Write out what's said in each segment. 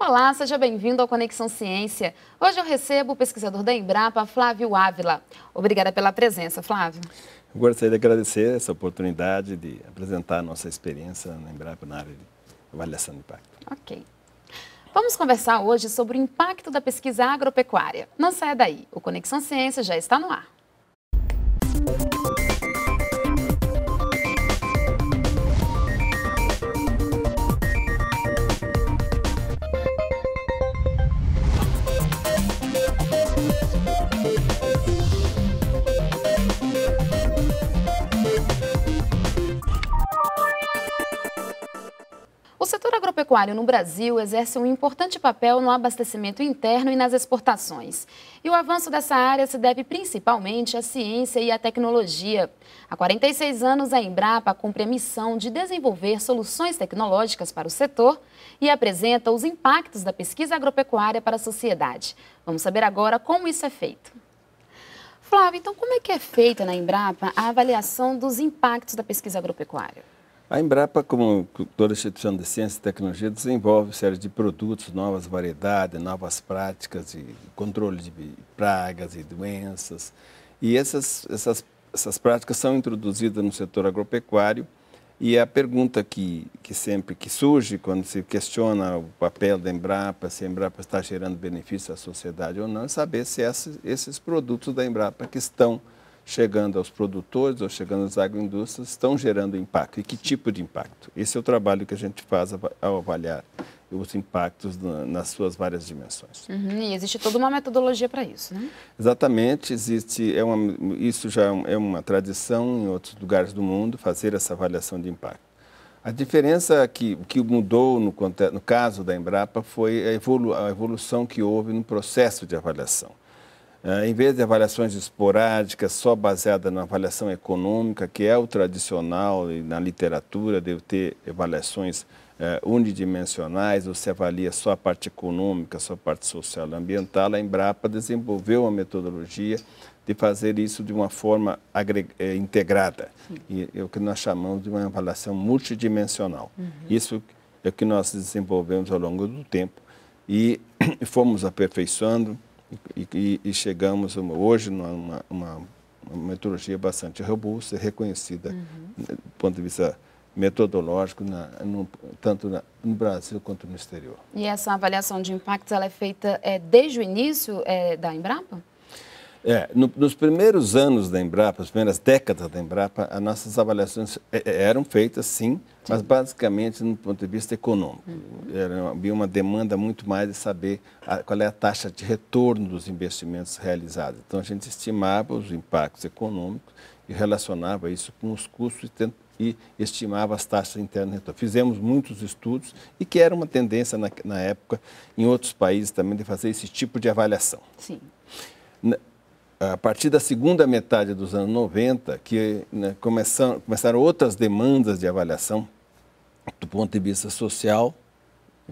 Olá, seja bem-vindo ao Conexão Ciência. Hoje eu recebo o pesquisador da Embrapa, Flávio Ávila. Obrigada pela presença, Flávio. Eu gostaria de agradecer essa oportunidade de apresentar a nossa experiência na Embrapa na área de avaliação de impacto. Ok. Vamos conversar hoje sobre o impacto da pesquisa agropecuária. Não saia daí, o Conexão Ciência já está no ar. setor agropecuário no Brasil exerce um importante papel no abastecimento interno e nas exportações. E o avanço dessa área se deve principalmente à ciência e à tecnologia. Há 46 anos, a Embrapa cumpre a missão de desenvolver soluções tecnológicas para o setor e apresenta os impactos da pesquisa agropecuária para a sociedade. Vamos saber agora como isso é feito. Flávia, então como é que é feita na Embrapa a avaliação dos impactos da pesquisa agropecuária? A Embrapa, como toda instituição de ciência e tecnologia, desenvolve série de produtos, novas variedades, novas práticas de controle de pragas e doenças. E essas, essas, essas práticas são introduzidas no setor agropecuário. E a pergunta que, que sempre que surge quando se questiona o papel da Embrapa, se a Embrapa está gerando benefício à sociedade ou não, é saber se esses, esses produtos da Embrapa que estão chegando aos produtores ou chegando às agroindústrias, estão gerando impacto. E que tipo de impacto? Esse é o trabalho que a gente faz ao avaliar os impactos nas suas várias dimensões. Uhum, e existe toda uma metodologia para isso, né? Exatamente, existe, é uma, isso já é, é uma tradição em outros lugares do mundo, fazer essa avaliação de impacto. A diferença é que, que mudou no, no caso da Embrapa foi a, evolu, a evolução que houve no processo de avaliação. Ah, em vez de avaliações esporádicas, só baseada na avaliação econômica, que é o tradicional e na literatura, de ter avaliações eh, unidimensionais, ou se avalia só a parte econômica, só a parte social e ambiental, a Embrapa desenvolveu uma metodologia de fazer isso de uma forma eh, integrada, e, é o que nós chamamos de uma avaliação multidimensional. Uhum. Isso é o que nós desenvolvemos ao longo do tempo e fomos aperfeiçoando, e, e, e chegamos hoje numa uma, uma metodologia bastante robusta, e reconhecida uhum. Né, do ponto de vista metodológico, na, no, tanto na, no Brasil quanto no exterior. E essa avaliação de impactos ela é feita é, desde o início é, da Embrapa? É, no, nos primeiros anos da Embrapa, as primeiras décadas da Embrapa, as nossas avaliações é, é, eram feitas, sim, sim. mas basicamente no ponto de vista econômico. Uhum. Era, havia uma demanda muito mais de saber a, qual é a taxa de retorno dos investimentos realizados. Então, a gente estimava os impactos econômicos e relacionava isso com os custos e, e estimava as taxas internas de retorno. Fizemos muitos estudos e que era uma tendência na, na época em outros países também de fazer esse tipo de avaliação. Sim. Na, a partir da segunda metade dos anos 90, que né, começaram, começaram outras demandas de avaliação do ponto de vista social,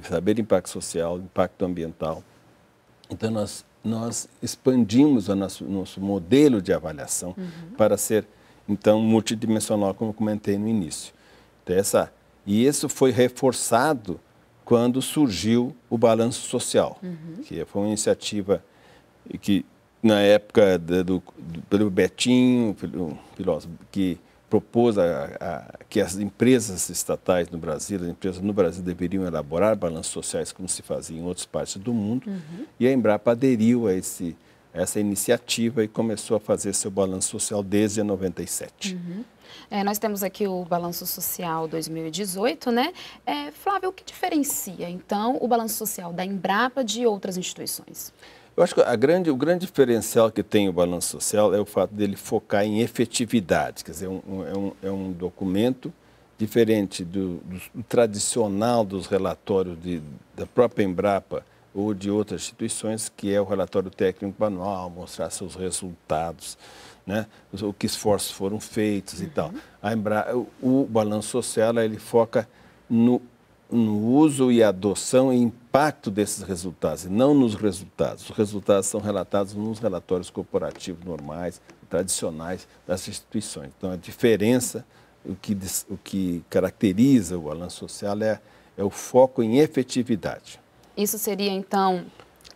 saber impacto social, impacto ambiental. Então, nós, nós expandimos o nosso, nosso modelo de avaliação uhum. para ser, então, multidimensional, como comentei no início. Então, essa, e isso foi reforçado quando surgiu o Balanço Social, uhum. que foi uma iniciativa que na época do, do, pelo Betinho pelo, que propôs a, a, que as empresas estatais no Brasil, as empresas no Brasil deveriam elaborar balanços sociais como se fazia em outras partes do mundo, uhum. e a Embrapa aderiu a, esse, essa iniciativa e começou a fazer seu balanço social desde 97. Uhum. É, nós temos aqui o Balanço Social 2018, né? É, Flávio, o que diferencia, então, o Balanço Social da Embrapa de outras instituições? Eu acho que a grande, o grande diferencial que tem o balanço social é o fato dele focar em efetividade, quer dizer, um, um, é, um, é documento diferente do, do, do tradicional dos relatórios de, da própria Embrapa ou de outras instituições, que é o relatório técnico anual, mostrar seus resultados, né? o que esforços foram feitos uhum. e tal. Uhum. Embra... o, o balanço social ele foca no no uso e adoção e impacto desses resultados, e não nos resultados. Os resultados são relatados nos relatórios corporativos normais, tradicionais das instituições. Então, a diferença, o que, o que caracteriza o balanço social é, é o foco em efetividade. Isso seria, então,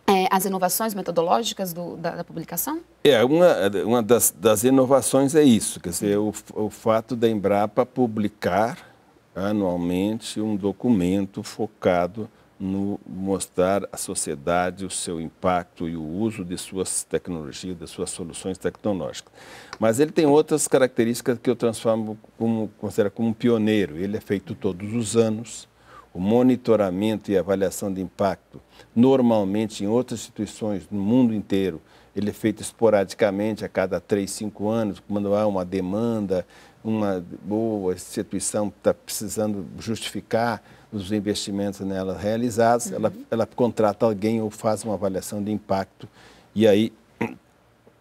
é, as inovações metodológicas do, da, da, publicação? É, uma, uma das, das, inovações é isso, quer dizer, o, o fato da Embrapa publicar anualmente um documento focado no mostrar à sociedade o seu impacto e o uso de suas tecnologias, das suas soluções tecnológicas. Mas ele tem outras características que eu transformo como considero como pioneiro. Ele é feito todos os anos. O monitoramento e avaliação de impacto, normalmente em outras instituições no mundo inteiro, ele é feito esporadicamente a cada três, cinco anos, quando há uma demanda uma boa instituição está precisando justificar os investimentos nela realizados, uhum. ela, ela contrata alguém ou faz uma avaliação de impacto e aí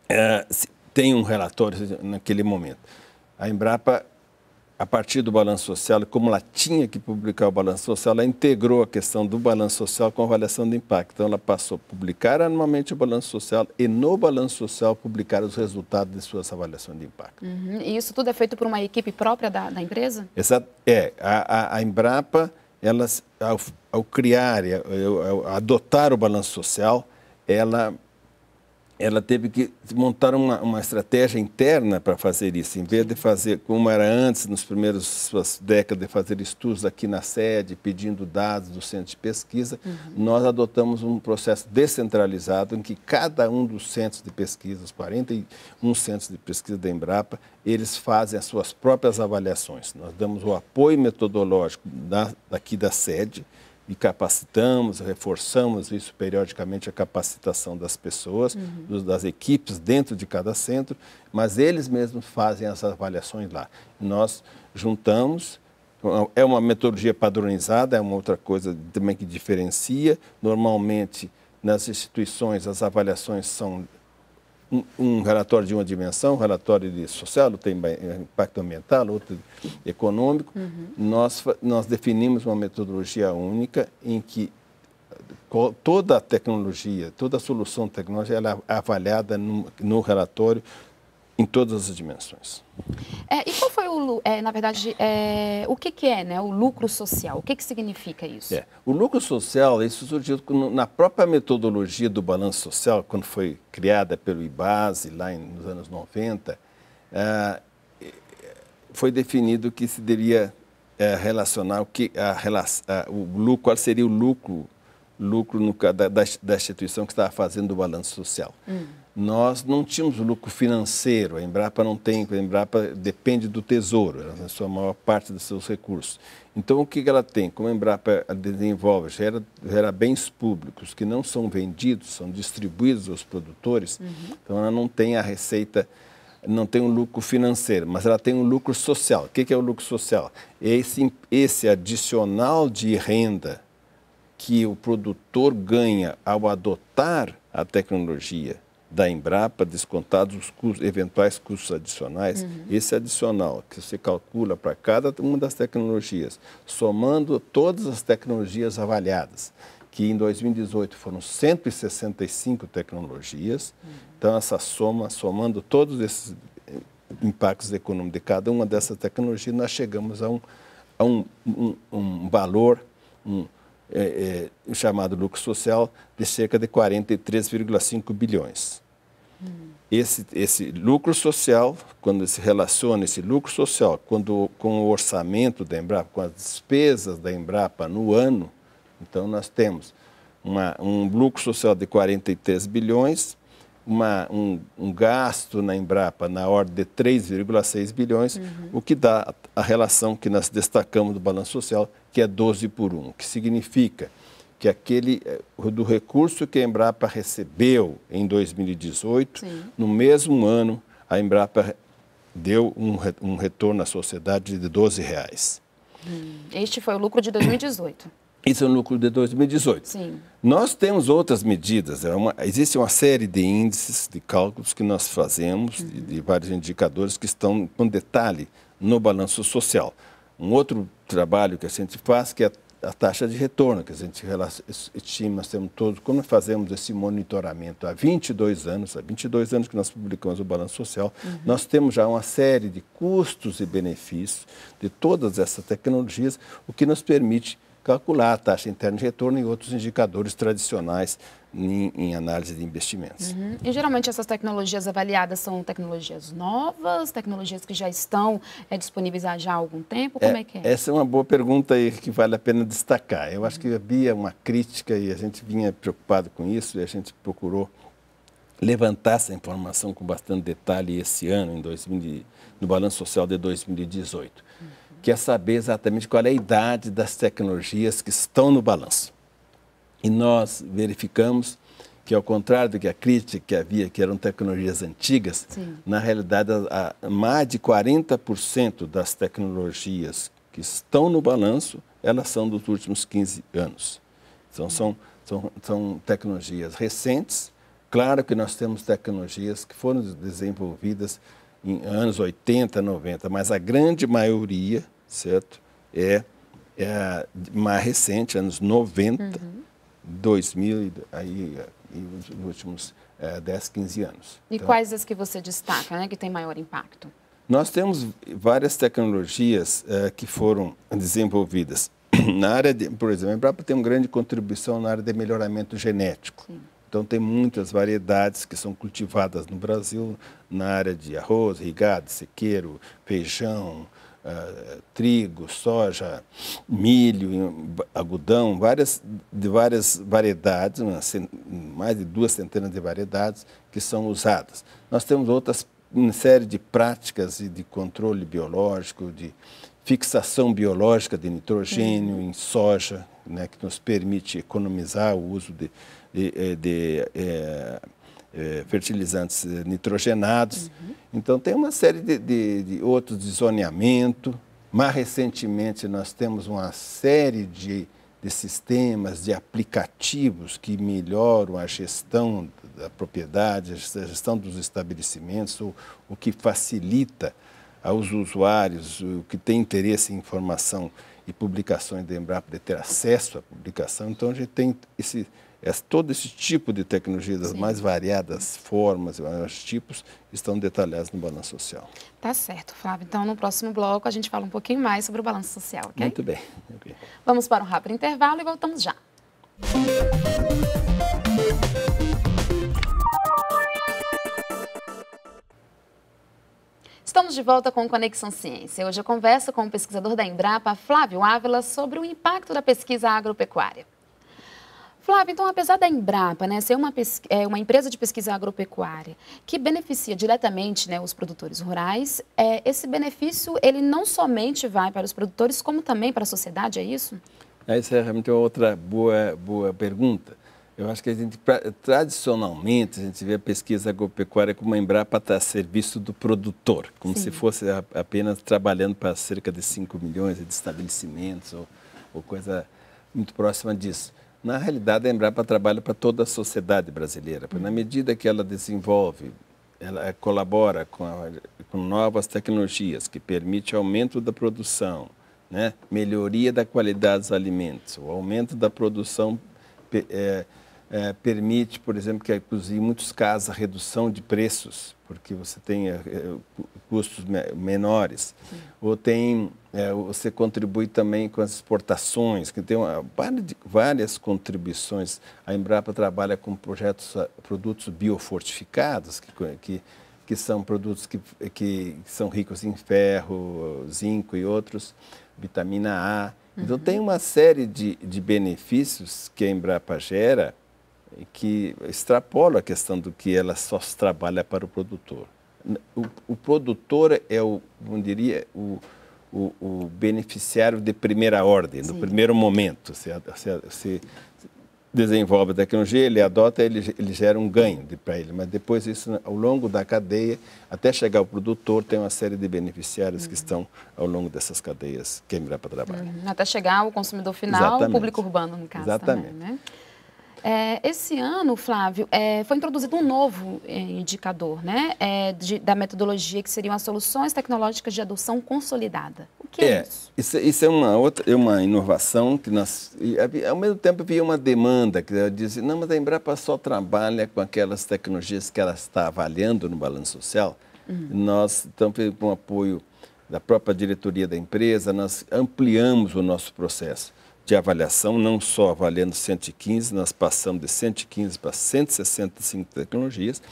é, tem um relatório naquele momento. A Embrapa a partir do balanço social, como ela tinha que publicar o balanço social, ela integrou a questão do balanço social com a avaliação de impacto. Então, ela passou a publicar anualmente o balanço social e, no balanço social, publicar os resultados de suas avaliações de impacto. Uhum. E isso tudo é feito por uma equipe própria da, da empresa? Exato. É. A, a, a Embrapa, elas, ao, ao criar, ao, ao adotar o balanço social, ela ela teve que montar uma, uma estratégia interna para fazer isso, em vez de fazer como era antes, nos primeiros suas décadas, de fazer estudos aqui na sede, pedindo dados do centro de pesquisa, uhum. nós adotamos um processo descentralizado em que cada um dos centros de pesquisa, os 41 centros de pesquisa da Embrapa, eles fazem as suas próprias avaliações. Nós damos o apoio metodológico da, daqui da sede, e capacitamos, reforçamos isso periodicamente a capacitação das pessoas, uhum. das equipes dentro de cada centro, mas eles mesmos fazem as avaliações lá. Nós juntamos é uma metodologia padronizada, é uma outra coisa também que diferencia. Normalmente, nas instituições, as avaliações são um, relatório de uma dimensão, um relatório de social, outro tem eh, impacto ambiental, outro econômico. Uhum. Nós, nós definimos uma metodologia única em que toda a tecnologia, toda a solução tecnológica ela é avaliada no, no relatório em todas as dimensões. É, e qual foi o, é, na verdade, é, o que, que é né, o lucro social? O que, que significa isso? É, o lucro social, isso surgiu na própria metodologia do balanço social, quando foi criada pelo IBASE, lá em, nos anos 90, é, é, foi definido que se deveria relacionar o, que, a, a, o lucro, qual seria o lucro, lucro no, da, da, instituição que estava fazendo o balanço social. Hum nós não tínhamos lucro financeiro. A Embrapa não tem, a Embrapa depende do tesouro, é a sua maior parte dos seus recursos. Então, o que ela tem? Como a Embrapa desenvolve, gera, gera bens públicos que não são vendidos, são distribuídos aos produtores, uhum. então ela não tem a receita, não tem um lucro financeiro, mas ela tem um lucro social. O que é o lucro social? Esse, esse adicional de renda que o produtor ganha ao adotar a tecnologia da Embrapa, descontados os custos, eventuais custos adicionais, uhum. esse adicional que você calcula para cada uma das tecnologias, somando todas as tecnologias avaliadas, que em 2018 foram 165 tecnologias, uhum. então essa soma, somando todos esses eh, impactos econômicos de cada uma dessas tecnologias, nós chegamos a um, a um, um, um valor, um, é, é, chamado lucro social de cerca de 43,5 bilhões. Hum. Esse, esse lucro social, quando se relaciona esse lucro social quando, com o orçamento da Embrapa, com as despesas da Embrapa no ano, então nós temos uma, um lucro social de 43 bilhões, uma, um, um, gasto na Embrapa na ordem de 3,6 bilhões, uhum. o que dá a relação que nós destacamos do balanço social, que é 12 por 1, que significa que aquele eh, do recurso que a Embrapa recebeu em 2018, Sim. no mesmo ano, a Embrapa deu um, um retorno à sociedade de 12 reais. Hum, este foi o lucro de 2018. Isso é o lucro de 2018. Sim. Nós temos outras medidas. É uma, existe uma série de índices, de cálculos que nós fazemos, uhum. de, de vários indicadores que estão com detalhe no balanço social. Um outro trabalho que a gente faz, que é a taxa de retorno, que a gente estima, nós temos todos, quando fazemos esse monitoramento há 22 anos, há 22 anos que nós publicamos o Balanço Social, uhum. nós temos já uma série de custos e benefícios de todas essas tecnologias, o que nos permite calcular a taxa interna de retorno e outros indicadores tradicionais em, em análise de investimentos. Uhum. E geralmente essas tecnologias avaliadas são tecnologias novas, tecnologias que já estão é, disponíveis há já algum tempo? Como é, é, que é? Essa é uma boa pergunta e que vale a pena destacar. Eu acho uhum. que havia uma crítica e a gente vinha preocupado com isso e a gente procurou levantar essa informação com bastante detalhe esse ano, em 2000, no Balanço Social de 2018 que é saber exatamente qual é a idade das tecnologias que estão no balanço. E nós verificamos que, ao contrário do que a crítica que havia, que eram tecnologias antigas, Sim. na realidade, a, a, mais de 40% das tecnologias que estão no balanço, elas são dos últimos 15 anos. Então, são, são, são tecnologias recentes. Claro que nós temos tecnologias que foram desenvolvidas em anos 80, 90, mas a grande maioria, certo, é, é mais recente, anos 90, uhum. 2000 aí, e os últimos é, 10, 15 anos. E então, quais as que você destaca, né, que tem maior impacto? Nós temos várias tecnologias é, que foram desenvolvidas na área, de, por exemplo, a Embrapa tem uma grande contribuição na área de melhoramento genético. Sim. Então, tem muitas variedades que são cultivadas no Brasil na área de arroz, irrigado, sequeiro, feijão, Uh, trigo, soja, milho, algodão, várias, de várias variedades, mais de duas centenas de variedades que são usadas. Nós temos outras uma série de práticas de controle biológico, de fixação biológica de nitrogênio uhum. em soja, né, que nos permite economizar o uso de, de, eh, de é, é, fertilizantes nitrogenados. Uhum. Então, tem uma série de, de, de outros, desoneamento. Mais recentemente, nós temos uma série de, de sistemas, de aplicativos que melhoram a gestão da propriedade, a gestão dos estabelecimentos, o, o que facilita aos usuários, o que tem interesse em informação de publicações da Embrapa, de ter acesso à publicação. Então, a gente tem esse, esse é, todo esse tipo de tecnologia, das Sim. mais variadas formas e vários tipos, estão detalhados no balanço social. Tá certo, Flávio. Então, no próximo bloco, a gente fala um pouquinho mais sobre o balanço social, ok? Muito bem. Okay. Vamos para um rápido intervalo e voltamos já. Música Estamos de volta com Conexão Ciência. Hoje eu converso com o pesquisador da Embrapa, Flávio Ávila, sobre o impacto da pesquisa agropecuária. Flávio, então, apesar da Embrapa né, ser uma, é, uma empresa de pesquisa agropecuária que beneficia diretamente né, os produtores rurais, é, esse benefício ele não somente vai para os produtores, como também para a sociedade, é isso? Essa é, é realmente outra boa, boa pergunta. Eu acho que a gente, tradicionalmente, a gente vê a pesquisa agropecuária como a Embrapa está a serviço do produtor, como Sim. se fosse apenas trabalhando para cerca de 5 milhões de estabelecimentos ou, ou coisa muito próxima disso. Na realidade, a Embrapa trabalha para toda a sociedade brasileira, porque na uhum. medida que ela desenvolve, ela eh, colabora com, a, com novas tecnologias que permitem aumento da produção, né? melhoria da qualidade dos alimentos, o aumento da produção é, é, permite, por exemplo, que inclusive em muitos casos a redução de preços, porque você tem é, custos menores, Sim. ou tem é, você contribui também com as exportações, que tem uma, várias contribuições. A Embrapa trabalha com projetos, produtos biofortificados, que, que, que são produtos que, que são ricos em ferro, zinco e outros, vitamina A. Então, uhum. tem uma série de, de benefícios que a Embrapa gera que extrapola a questão do que ela só trabalha para o produtor. O, o produtor é o, eu diria, o, o, o, beneficiário de primeira ordem, no primeiro momento. Se, se, se, desenvolve a tecnologia, ele adota, ele, ele gera um ganho para ele. Mas depois isso, ao longo da cadeia, até chegar ao produtor, tem uma série de beneficiários uhum. que estão ao longo dessas cadeias que virá para trabalho. Uhum. Até chegar ao consumidor final, Exatamente. o público urbano, no caso. Exatamente. Também, né? É, esse ano, Flávio, é, foi introduzido um novo é, indicador né, é, de, da metodologia, que seriam as soluções tecnológicas de adoção consolidada. O que é, é isso? isso? isso? é uma, outra, é uma inovação que nós. Ao mesmo tempo, havia uma demanda, que dizia, não, mas a Embrapa só trabalha com aquelas tecnologias que ela está avaliando no balanço social. Uhum. Nós estamos então, com apoio da própria diretoria da empresa, nós ampliamos o nosso processo de avaliação, não só avaliando 115, nós passamos de 115 para 165 tecnologias,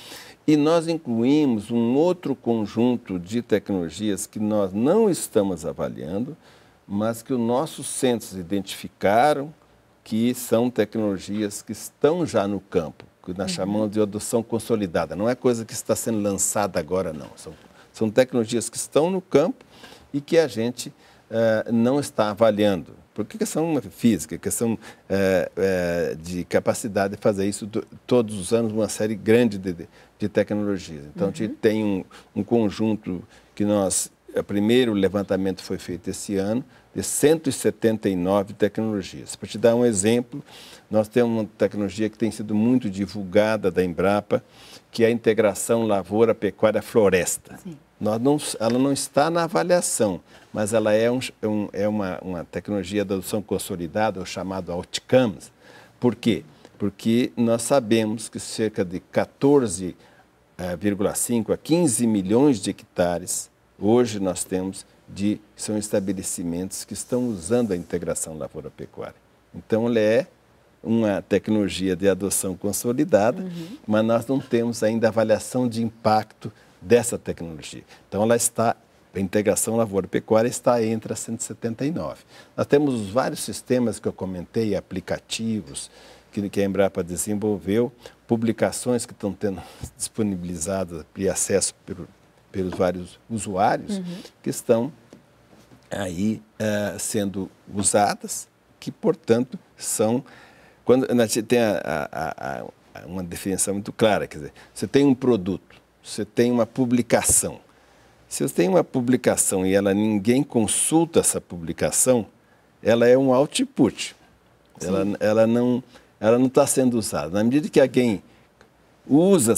e nós incluímos um outro conjunto de tecnologias que nós não estamos avaliando, mas que os nossos centros identificaram que são tecnologias que estão já no campo, que nós uhum. chamamos de adoção consolidada. Não é coisa que está sendo lançada agora, não. São, são tecnologias que estão no campo e que a gente uh, não está avaliando. Porque questão física, questão uh, uh, de capacidade de fazer isso do, todos os anos, uma série grande de, de tecnologias. Então, uhum. a gente uhum. tem um, um conjunto que nós. O primeiro levantamento foi feito esse ano, de 179 tecnologias. Para te dar um exemplo, nós temos uma tecnologia que tem sido muito divulgada da Embrapa, que é a integração lavoura-pecuária-floresta. Nós não, ela não está na avaliação, mas ela é, um, é um, é uma, uma tecnologia de adoção consolidada, o chamado outcomes. Por quê? Porque nós sabemos que cerca de 14,5 eh, a 15 milhões de hectares, hoje nós temos de são estabelecimentos que estão usando a integração lavoura-pecuária. Então, ela é uma tecnologia de adoção consolidada, uhum. mas nós não temos ainda avaliação de impacto dessa tecnologia. Então, ela está, a integração lavoura-pecuária está entre as 179. Nós temos os vários sistemas que eu comentei, aplicativos que, que a Embrapa desenvolveu, publicações que estão tendo disponibilizadas e acesso pelo, pelos vários usuários uhum. que estão aí uh, sendo usadas, que, portanto, são. Quando tem a, a, a, uma definição muito clara, quer dizer, você tem um produto, você tem uma publicação. Se você tem uma publicação e ela ninguém consulta essa publicação, ela é um output. Ela, ela não ela não está sendo usada. Na medida que alguém usa,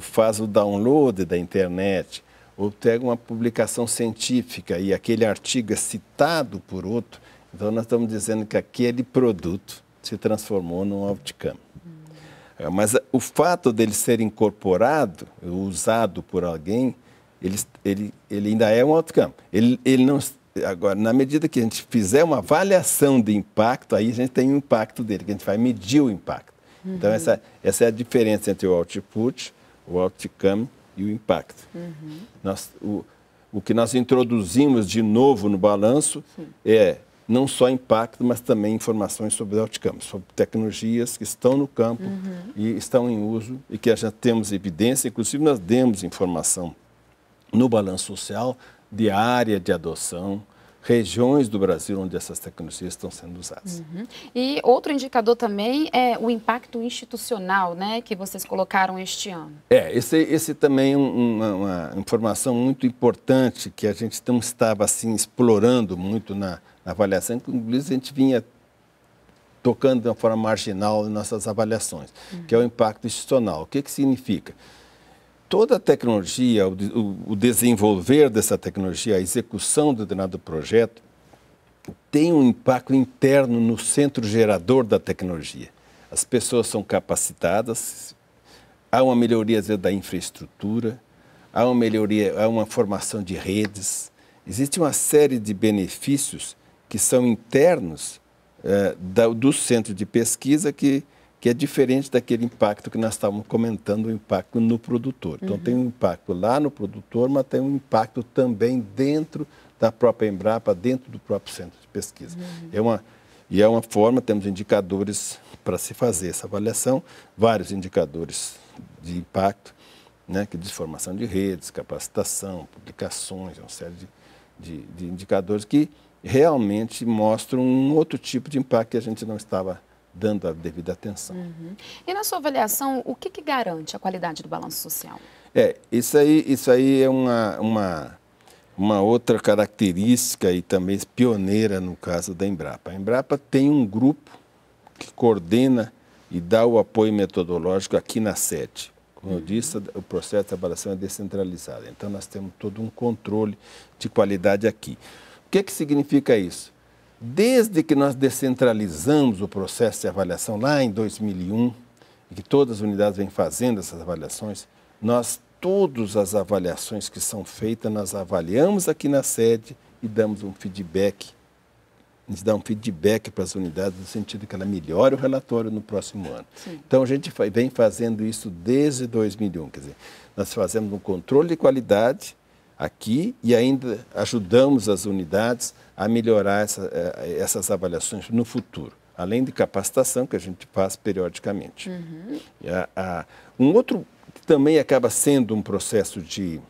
faz o download da internet, ou pega uma publicação científica e aquele artigo é citado por outro, então nós estamos dizendo que aquele produto se transformou num outcome. Hum. Mas o fato dele ser incorporado, usado por alguém, ele, ele, ele ainda é um outcome. Ele, ele não, agora, na medida que a gente fizer uma avaliação de impacto, aí a gente tem o impacto dele, que a gente vai medir o impacto. Uhum. Então, essa, essa é a diferença entre o output, o outcome e o impacto. Uhum. Nós, o, o que nós introduzimos de novo no balanço é não só impacto, mas também informações sobre outcomes, sobre tecnologias que estão no campo uhum. e estão em uso e que já temos evidência, inclusive nós demos informação no balanço social de área de adoção, regiões do Brasil onde essas tecnologias estão sendo usadas. Uhum. E outro indicador também é o impacto institucional, né, que vocês colocaram este ano. É, esse, esse também é uma, uma informação muito importante que a gente não estava assim explorando muito na, na avaliação, inclusive a gente vinha tocando de uma forma marginal em nossas avaliações, uhum. que é o impacto institucional. O que, que significa? significa? toda a tecnologia, o, desenvolver dessa tecnologia, a execução de determinado projeto, tem um impacto interno no centro gerador da tecnologia. As pessoas são capacitadas, há uma melhoria vezes, da infraestrutura, há uma melhoria, há uma formação de redes. Existe uma série de benefícios que são internos eh, do centro de pesquisa que que é diferente daquele impacto que nós estávamos comentando, o impacto no produtor. Então, uhum. tem um impacto lá no produtor, mas tem um impacto também dentro da própria Embrapa, dentro do próprio centro de pesquisa. Uhum. É uma, e é uma forma, temos indicadores para se fazer essa avaliação, vários indicadores de impacto, né, que diz formação de redes, capacitação, publicações, uma série de, de, de indicadores que realmente mostram um outro tipo de impacto que a gente não estava dando a devida atenção. Uhum. E na sua avaliação, o que, que, garante a qualidade do balanço social? É, isso aí, isso aí é uma, uma, uma outra característica e também pioneira no caso da Embrapa. A Embrapa tem um grupo que coordena e dá o apoio metodológico aqui na sede. Como eu uhum. disse, o processo de avaliação é descentralizado, então nós temos todo um controle de qualidade aqui. O que, que significa isso? Desde que nós descentralizamos o processo de avaliação lá em 2001, e que todas as unidades vêm fazendo essas avaliações, nós todas as avaliações que são feitas, nós avaliamos aqui na sede e damos um feedback. A gente dá um feedback para as unidades no sentido que ela melhore o relatório no próximo ano. Sim. Então a gente vem fazendo isso desde 2001, quer dizer, nós fazemos um controle de qualidade aqui e ainda ajudamos as unidades a melhorar essa, eh, essas avaliações no futuro, além de capacitação que a gente faz periodicamente. Uhum. A, a, um outro que também acaba sendo um processo de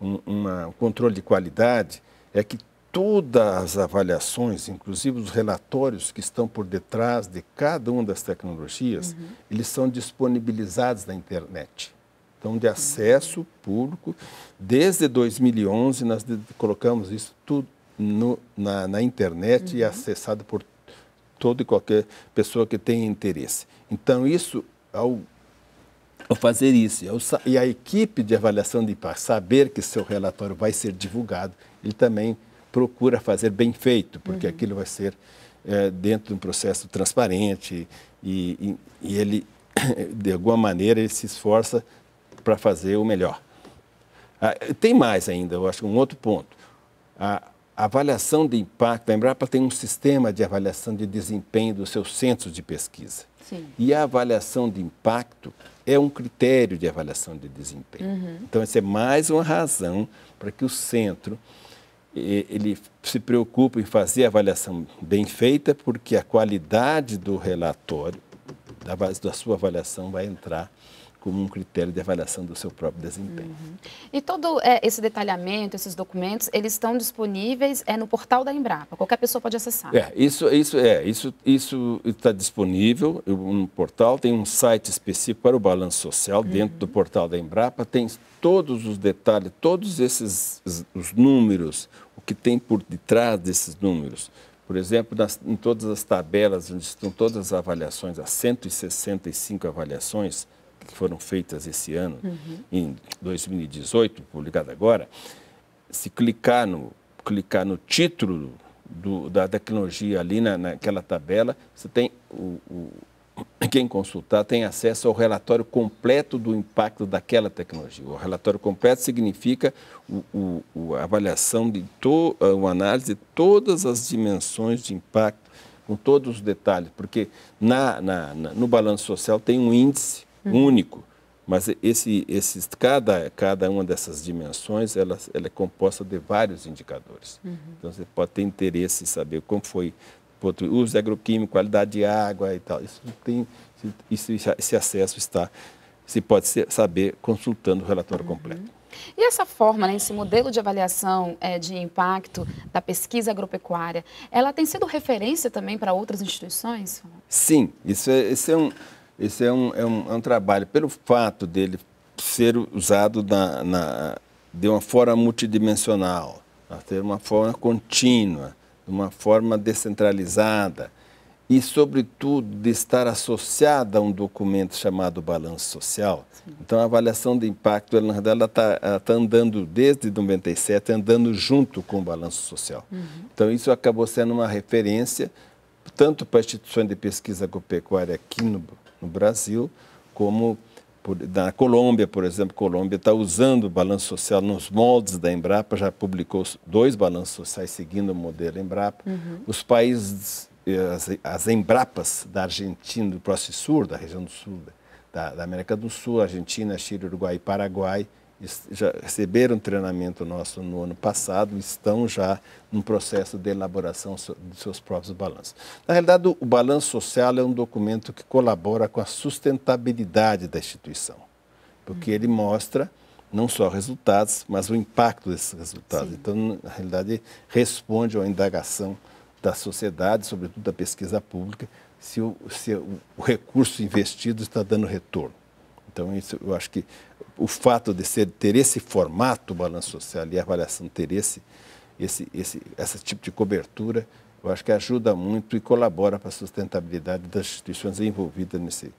um, uma, um controle de qualidade é que todas as avaliações, inclusive os relatórios que estão por detrás de cada uma das tecnologias, uhum. eles são disponibilizados na internet então de acesso público. Desde 2011 nós colocamos isso tudo no, na, na, internet uhum. e acessado por toda e qualquer pessoa que tenha interesse. Então isso ao, ao fazer isso ao, e a equipe de avaliação de impacto saber que seu relatório vai ser divulgado, ele também procura fazer bem feito, porque uhum. aquilo vai ser é, dentro de um processo transparente e, e, e ele de alguma maneira ele se esforça para fazer o melhor. Ah, tem mais ainda, eu acho, um outro ponto. A avaliação de impacto, a Embrapa tem um sistema de avaliação de desempenho dos seus centros de pesquisa. Sim. E a avaliação de impacto é um critério de avaliação de desempenho. Uhum. Então, essa é mais uma razão para que o centro ele se preocupe em fazer a avaliação bem feita, porque a qualidade do relatório, da, da sua avaliação, vai entrar como um critério de avaliação do seu próprio desempenho. Uhum. E todo é, esse detalhamento, esses documentos, eles estão disponíveis é, no portal da Embrapa. Qualquer pessoa pode acessar. É, isso, isso é, isso, isso está disponível no portal. Tem um site específico para o balanço social uhum. dentro do portal da Embrapa. Tem todos os detalhes, todos esses os números, o que tem por detrás desses números. Por exemplo, nas, em todas as tabelas onde estão todas as avaliações, as 165 avaliações, que foram feitas esse ano, uhum. em 2018, publicada agora, se clicar no, clicar no título do, da tecnologia ali na, naquela tabela, você tem o, o quem consultar tem acesso ao relatório completo do impacto daquela tecnologia. O relatório completo significa o, o, a avaliação de to, uma análise de todas as dimensões de impacto, com todos os detalhes, porque na, na, na no balanço social tem um índice uhum. único. Mas esse, esses, cada, cada uma dessas dimensões, ela, ela é composta de vários indicadores. Uhum. Então, você pode ter interesse em saber como foi o uso agroquímico, qualidade de água e tal. Isso tem, isso, esse acesso está, se pode saber consultando o relatório uhum. completo. E essa forma, né, esse modelo de avaliação é, de impacto da pesquisa agropecuária, ela tem sido referência também para outras instituições? Sim, isso é, isso é um esse é um, é um, é um trabalho, pelo fato dele ser usado na, na de uma forma multidimensional, de né, uma forma contínua, de uma forma descentralizada e, sobretudo, de estar associada a um documento chamado balanço social. Sim. Então, a avaliação de impacto, ela, está tá andando desde 97, andando junto com o balanço social. Uhum. Então, isso acabou sendo uma referência tanto para instituições de pesquisa agropecuária aqui no, no Brasil, como por, na Colômbia, por exemplo, Colômbia está usando o balanço social nos moldes da Embrapa, já publicou dois balanços sociais seguindo o modelo Embrapa. Uhum. Os países, eh, as, as, Embrapas da Argentina, do Proce Sul, da região do sul da, da América do Sul, Argentina, Chile, Uruguai e Paraguai, já receberam treinamento nosso no ano passado, estão já num processo de elaboração de seus próprios balanços. Na realidade, o balanço social é um documento que colabora com a sustentabilidade da instituição, porque ele mostra não só resultados, mas o impacto desses resultados. Sim. Então, na realidade, responde à indagação da sociedade, sobretudo da pesquisa pública, se o, se o recurso investido está dando retorno. Então, isso, eu acho que o fato de ser, ter esse formato, o balanço social e a avaliação ter esse, esse, esse, esse tipo de cobertura, eu acho que ajuda muito e colabora para a sustentabilidade das instituições envolvidas nesse,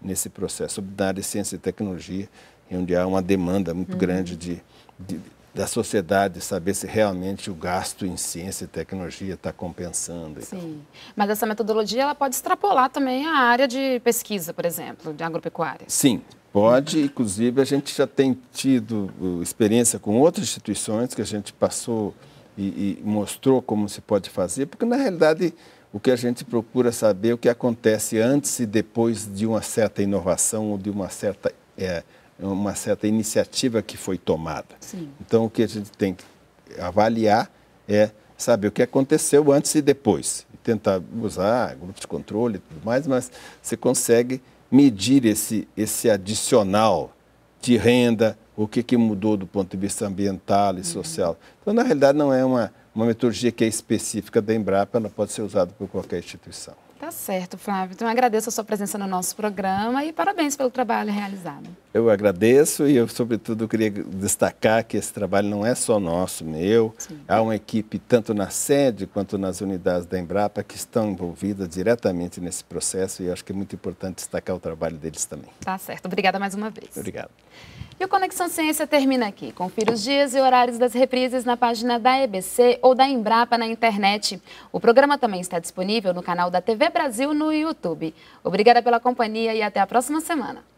nesse processo. Na área de ciência e tecnologia, onde há uma demanda muito uhum. grande de, de, da sociedade saber se realmente o gasto em ciência e tecnologia está compensando. Sim, mas essa metodologia ela pode extrapolar também a área de pesquisa, por exemplo, de agropecuária. Sim, Pode, inclusive a gente já tem tido uh, experiência com outras instituições que a gente passou e, e, mostrou como se pode fazer, porque na realidade o que a gente procura saber é o que acontece antes e depois de uma certa inovação ou de uma certa, é, uma certa iniciativa que foi tomada. Sim. Então o que a gente tem que avaliar é saber o que aconteceu antes e depois. Tentar usar grupos de controle e tudo mais, mas você consegue medir esse, esse adicional de renda, o que, que mudou do ponto de vista ambiental e uhum. social. Então, na realidade, não é uma, uma metodologia que é específica da Embrapa, ela pode ser usada por qualquer instituição. Tá certo, Flávio. Então, agradeço a sua presença no nosso programa e parabéns pelo trabalho realizado. Eu agradeço e eu, sobretudo, queria destacar que esse trabalho não é só nosso, meu. Sim. Há uma equipe, tanto na sede quanto nas unidades da Embrapa, que estão envolvidas diretamente nesse processo e acho que é muito importante destacar o trabalho deles também. Tá certo. Obrigada mais uma vez. Obrigado. E o Conexão Ciência termina aqui. Confira os dias e horários das reprises na página da EBC ou da Embrapa na internet. O programa também está disponível no canal da TV Brasil no YouTube. Obrigada pela companhia e até a próxima semana.